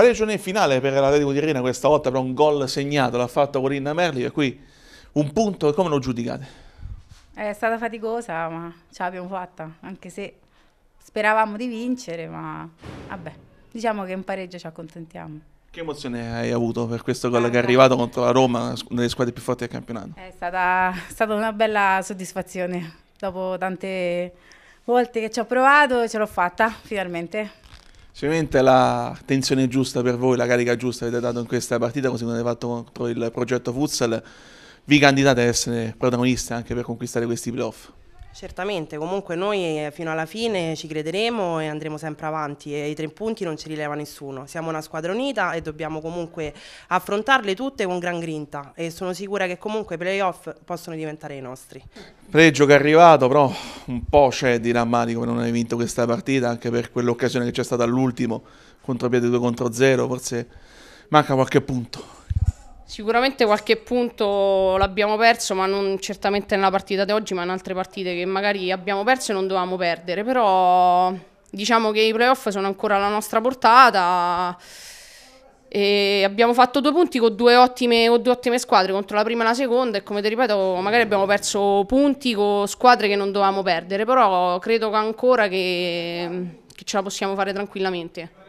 Pareggio nel finale per l'Atletico di Rina, questa volta però un gol segnato, l'ha fatto Corinna Merli, per cui un punto, come lo giudicate? È stata faticosa, ma ce l'abbiamo fatta, anche se speravamo di vincere, ma vabbè, diciamo che in pareggio ci accontentiamo. Che emozione hai avuto per questo gol che è arrivato contro la Roma, una delle squadre più forti del campionato? È stata, è stata una bella soddisfazione, dopo tante volte che ci ho provato ce l'ho fatta, finalmente. Sicuramente la tensione giusta per voi, la carica giusta avete dato in questa partita, così come avete fatto contro il progetto Futsal. Vi candidate ad essere protagonisti anche per conquistare questi playoff? Certamente, comunque noi eh, fino alla fine ci crederemo e andremo sempre avanti e i tre punti non ci rileva nessuno. Siamo una squadra unita e dobbiamo comunque affrontarle tutte con gran grinta e sono sicura che comunque i playoff possono diventare i nostri. Pregio che è arrivato, però un po' c'è di rammarico che non hai vinto questa partita, anche per quell'occasione che c'è stata all'ultimo contro Piede 2 contro 0, forse manca qualche punto. Sicuramente qualche punto l'abbiamo perso, ma non certamente nella partita di oggi, ma in altre partite che magari abbiamo perso e non dovevamo perdere, però diciamo che i playoff sono ancora alla nostra portata e abbiamo fatto due punti con due ottime, con due ottime squadre contro la prima e la seconda e come ti ripeto magari abbiamo perso punti con squadre che non dovevamo perdere però credo ancora che, che ce la possiamo fare tranquillamente.